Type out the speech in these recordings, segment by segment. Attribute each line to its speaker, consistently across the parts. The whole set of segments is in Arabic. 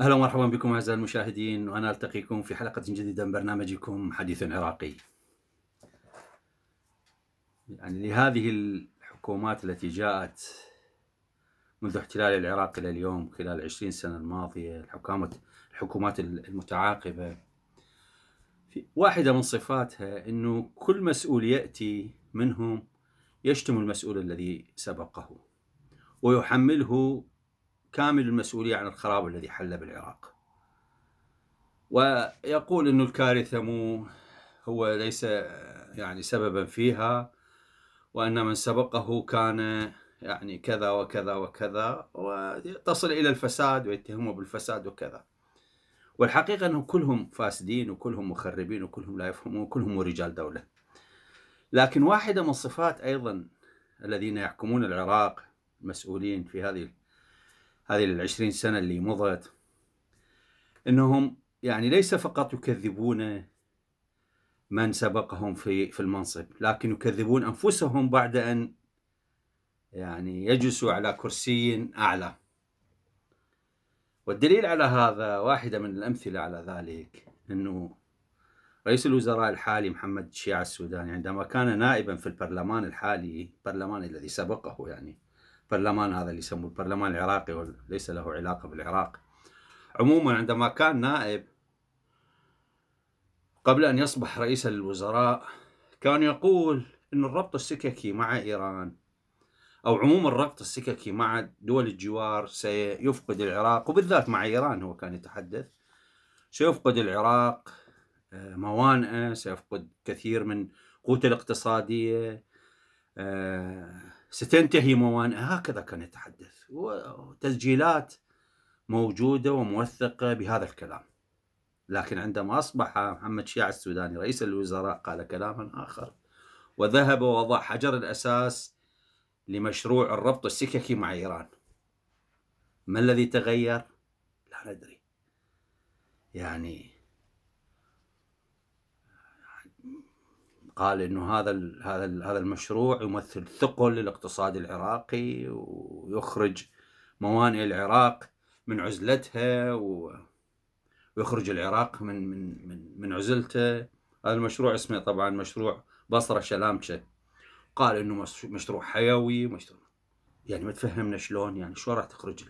Speaker 1: اهلا ومرحبا بكم اعزائي المشاهدين وانا التقيكم في حلقه جديده من برنامجكم حديث عراقي. يعني لهذه الحكومات التي جاءت منذ احتلال العراق إلى اليوم خلال 20 سنة الماضية الحكامة الحكومات المتعاقبة واحدة من صفاتها أنه كل مسؤول يأتي منهم يشتم المسؤول الذي سبقه ويحمله كامل المسؤولية عن الخراب الذي حل بالعراق ويقول أنه الكارثة مو هو ليس يعني سببا فيها وأن من سبقه كان يعني كذا وكذا وكذا وتصل إلى الفساد ويتهموا بالفساد وكذا والحقيقة أنهم كلهم فاسدين وكلهم مخربين وكلهم لا يفهمون وكلهم رجال دولة لكن واحدة من الصفات أيضا الذين يحكمون العراق المسؤولين في هذه هذه العشرين سنة اللي مضت أنهم يعني ليس فقط يكذبون من سبقهم في في المنصب لكن يكذبون أنفسهم بعد أن يعني يجلسوا على كرسي أعلى والدليل على هذا واحدة من الأمثلة على ذلك أنه رئيس الوزراء الحالي محمد شيع السوداني عندما كان نائبا في البرلمان الحالي البرلمان الذي سبقه يعني برلمان هذا اللي يسموه البرلمان العراقي وليس له علاقة بالعراق عموما عندما كان نائب قبل أن يصبح رئيس الوزراء كان يقول أن الربط السككي مع إيران او عموما الربط السككي مع دول الجوار سيفقد العراق وبالذات مع ايران هو كان يتحدث سيفقد العراق آه، موانئه سيفقد كثير من قوته الاقتصاديه آه، ستنتهي موانئه هكذا كان يتحدث وتسجيلات موجوده وموثقه بهذا الكلام لكن عندما اصبح محمد شيع السوداني رئيس الوزراء قال كلاما اخر وذهب ووضع حجر الاساس لمشروع الربط السككي مع إيران ما الذي تغير؟ لا ندري يعني قال انه هذا هذا هذا المشروع يمثل ثقل للاقتصاد العراقي ويخرج موانئ العراق من عزلتها ويخرج العراق من من من, من عزلته هذا المشروع اسمه طبعا مشروع بصره شلامشه قال انه مشروع حيوي مشروع يعني ما تفهمنا شلون يعني شو راح تخرج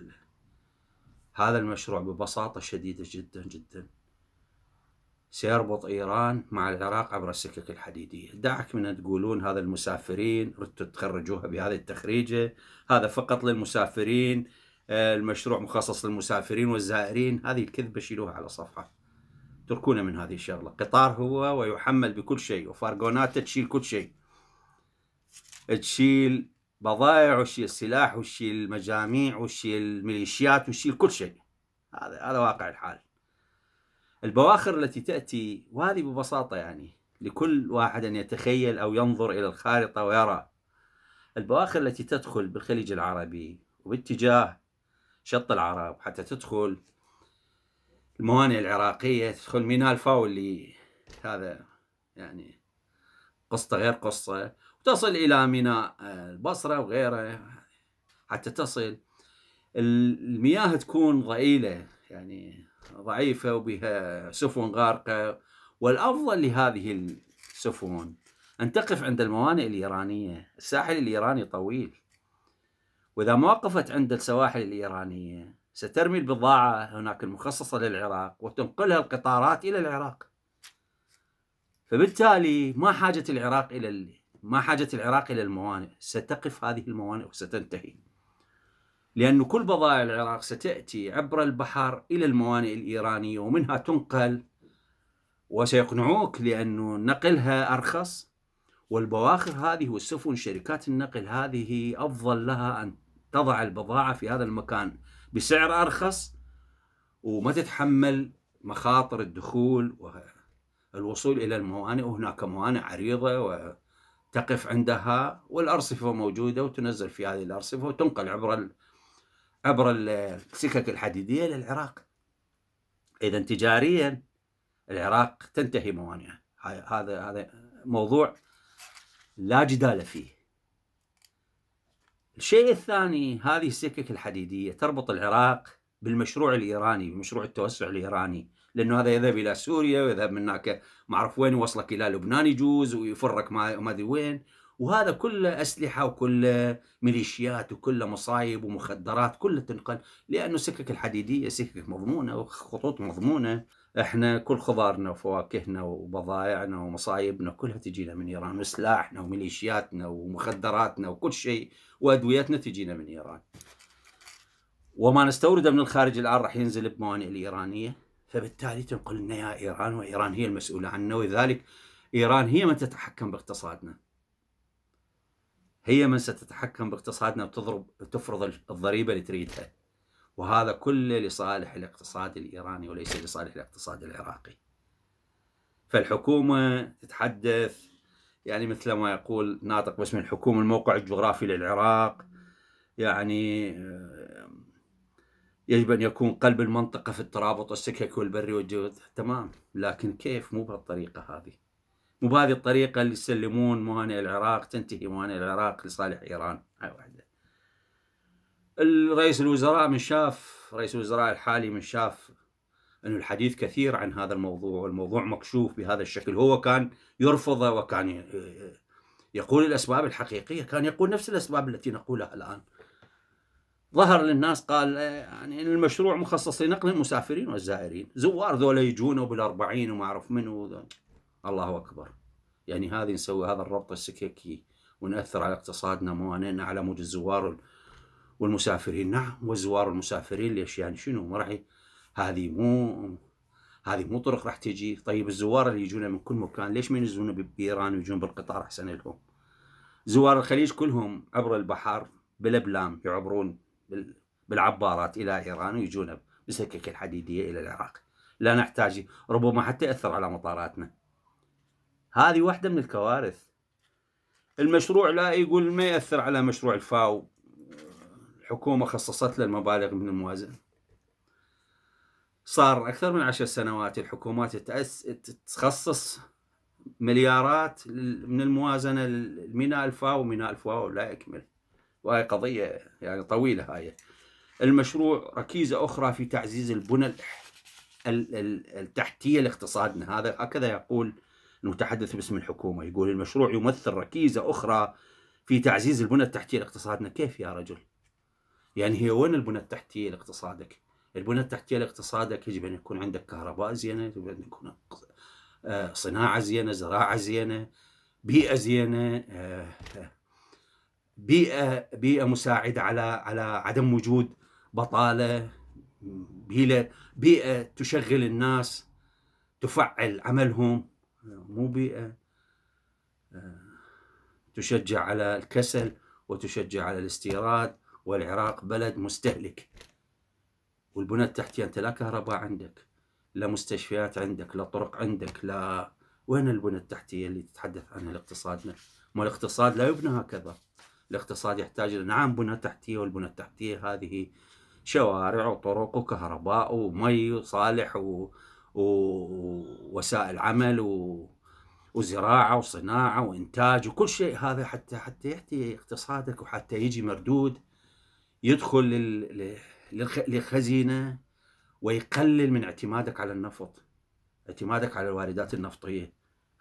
Speaker 1: هذا المشروع ببساطة شديدة جدا جدا سيربط إيران مع العراق عبر السكك الحديدية دعك من تقولون هذا المسافرين ردتوا تخرجوها بهذه التخريجة هذا فقط للمسافرين آه، المشروع مخصص للمسافرين والزائرين هذه الكذبة شيلوها على صفحة تركونا من هذه الشغلة قطار هو ويحمل بكل شيء وفارقوناته تشيل كل شيء تشيل بضائع وتشيل السلاح وتشيل المجاميع وتشيل الميليشيات وتشيل كل شيء هذا هذا واقع الحال البواخر التي تأتي وهذه ببساطة يعني لكل واحد أن يتخيل أو ينظر إلى الخارطة ويرى البواخر التي تدخل بالخليج العربي وباتجاه شط العرب حتى تدخل الموانئ العراقية تدخل ميناء الفاو اللي هذا يعني قصة غير قصة تصل إلى ميناء آه، البصرة وغيره حتى تصل المياه تكون ضئيلة يعني ضعيفة وبها سفن غارقة والأفضل لهذه السفن أن تقف عند الموانئ الإيرانية الساحل الإيراني طويل وإذا ما وقفت عند السواحل الإيرانية سترمي البضاعة هناك المخصصة للعراق وتنقلها القطارات إلى العراق فبالتالي ما حاجة العراق إلى ما حاجة العراق إلى الموانئ ستقف هذه الموانئ وستنتهي لأن كل بضائع العراق ستأتي عبر البحر إلى الموانئ الإيرانية ومنها تنقل وسيقنعوك لأن نقلها أرخص والبواخر هذه والسفن شركات النقل هذه أفضل لها أن تضع البضاعة في هذا المكان بسعر أرخص وما تتحمل مخاطر الدخول والوصول إلى الموانئ وهناك موانئ عريضة و تقف عندها والأرصفة موجودة وتنزل في هذه الأرصفة وتنقل عبر ال... عبر السكك الحديدية للعراق إذا تجاريا العراق تنتهي موانئه هذا هذا موضوع لا جدال فيه الشيء الثاني هذه السكك الحديدية تربط العراق بالمشروع الإيراني بمشروع التوسع الإيراني لانه هذا يذهب الى سوريا ويذهب من هناك ما اعرف وين يوصلك الى لبنان يجوز ويفرك ما ادري وين وهذا كله اسلحه وكله ميليشيات وكله مصايب ومخدرات كلها تنقل لانه سكك الحديديه سكك مضمونه وخطوط مضمونه احنا كل خضارنا وفواكهنا وبضائعنا ومصايبنا كلها تجينا من ايران وسلاحنا وميليشياتنا ومخدراتنا وكل شيء وادويتنا تجينا من ايران وما نستورده من الخارج الان راح ينزل بموانئ الايرانيه فبالتالي تنقل لنا يا إيران وإيران هي المسؤولة عنا ولذلك إيران هي من تتحكم باقتصادنا هي من ستتحكم باقتصادنا وتضرب تفرض الضريبة اللي تريدها وهذا كله لصالح الاقتصاد الإيراني وليس لصالح الاقتصاد العراقي فالحكومة تتحدث يعني مثل ما يقول ناطق باسم الحكومة الموقع الجغرافي للعراق يعني يجب أن يكون قلب المنطقة في الترابط السكك والبري والجود تمام لكن كيف مو بهالطريقة هذه مو بهذه الطريقة اللي يسلمون موانئ العراق تنتهي موانئ العراق لصالح إيران هاي واحدة الرئيس الوزراء من شاف رئيس الوزراء الحالي من شاف أن الحديث كثير عن هذا الموضوع والموضوع مكشوف بهذا الشكل هو كان يرفضه وكان يقول الأسباب الحقيقية كان يقول نفس الأسباب التي نقولها الآن ظهر للناس قال آه، يعني المشروع مخصص لنقل المسافرين والزائرين زوار ذولا يجونه بالأربعين وما أعرف منو الله أكبر يعني هذه نسوي هذا الربط السككي ونأثر على اقتصادنا موانئنا على موج الزوار والمسافرين نعم وزوار المسافرين ليش يعني شنو ما راح هذه مو هذه مو طرق راح تجي طيب الزوار اللي يجونا من كل مكان ليش ما ينزلون بإيران ويجون بالقطار أحسن لهم زوار الخليج كلهم عبر البحر بلبلام يعبرون بالعبارات إلى إيران ويجونا بسكك الحديدية إلى العراق لا نحتاج ربما حتى يأثر على مطاراتنا هذه واحدة من الكوارث المشروع لا يقول ما يأثر على مشروع الفاو الحكومة خصصت له المبالغ من الموازنة صار أكثر من عشر سنوات الحكومات تخصص مليارات من الموازنة لميناء الفاو وميناء الفاو لا يكمل وهي قضية يعني طويلة هاي المشروع ركيزة أخرى في تعزيز البنى التحتية لاقتصادنا هذا هكذا يقول المتحدث باسم الحكومة يقول المشروع يمثل ركيزة أخرى في تعزيز البنى التحتية لاقتصادنا كيف يا رجل يعني هي وين البنى التحتية لاقتصادك البنى التحتية لاقتصادك يجب أن يكون عندك كهرباء زينة يجب أن يكون آه، صناعة زينة زراعة زينة بيئة زينة آه، آه، بيئه بيئه مساعده على على عدم وجود بطاله بيئه تشغل الناس تفعل عملهم مو بيئه آه، تشجع على الكسل وتشجع على الاستيراد والعراق بلد مستهلك والبنى التحتيه انت لا كهرباء عندك لا مستشفيات عندك لا طرق عندك لا وين البنى التحتيه اللي تتحدث عنها الاقتصادنا ما الاقتصاد لا يبنى هكذا الاقتصاد يحتاج إلى نعم بنى تحتية والبنى التحتية هذه شوارع وطرق وكهرباء ومي وصالح و... ووسائل عمل و... وزراعة وصناعة وإنتاج وكل شيء هذا حتى حتى يحتي اقتصادك وحتى يجي مردود يدخل لل... للخزينة ويقلل من اعتمادك على النفط اعتمادك على الواردات النفطية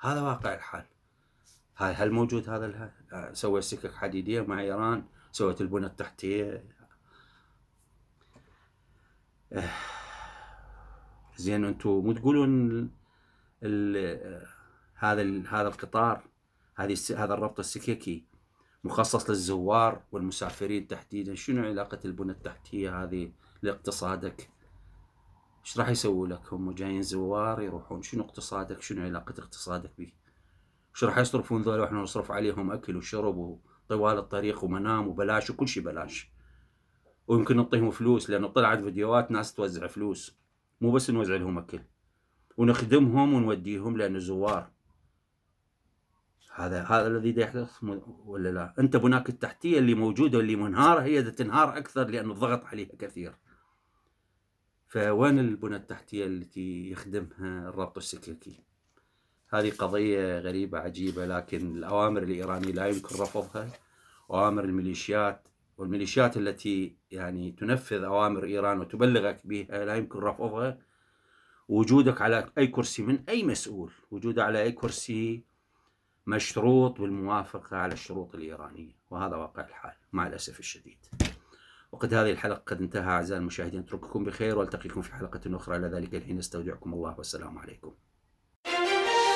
Speaker 1: هذا واقع الحال هاي هل موجود هذا آه، سويت سكك حديديه مع ايران سوت البنى التحتيه آه. زين انتم مو تقولون ال آه، هذا ال هذا القطار هذه هذا الربط السككي مخصص للزوار والمسافرين تحديدا شنو علاقه البنى التحتيه هذه لاقتصادك ايش راح يسووا لك هم جايين زوار يروحون شنو اقتصادك شنو علاقه اقتصادك به شو راح يصرفون ذول واحنا نصرف عليهم اكل وشرب وطوال الطريق ومنام وبلاش وكل شيء بلاش ويمكن نعطيهم فلوس لان طلعت فيديوهات ناس توزع فلوس مو بس نوزع لهم اكل ونخدمهم ونوديهم لان زوار هذا هذا الذي يحدث ولا لا انت بناك التحتيه اللي موجوده واللي منهاره هي تنهار اكثر لان الضغط عليها كثير فوين البنى التحتيه التي يخدمها الربط السككي هذه قضية غريبة عجيبة لكن الأوامر الإيرانية لا يمكن رفضها أوامر الميليشيات والميليشيات التي يعني تنفذ أوامر إيران وتبلغك بها لا يمكن رفضها وجودك على أي كرسي من أي مسؤول وجوده على أي كرسي مشروط بالموافقة على الشروط الإيرانية وهذا واقع الحال مع الأسف الشديد وقد هذه الحلقة قد انتهى أعزائي المشاهدين أترككم بخير والتقيكم في حلقة أخرى إلى ذلك الحين استودعكم الله والسلام عليكم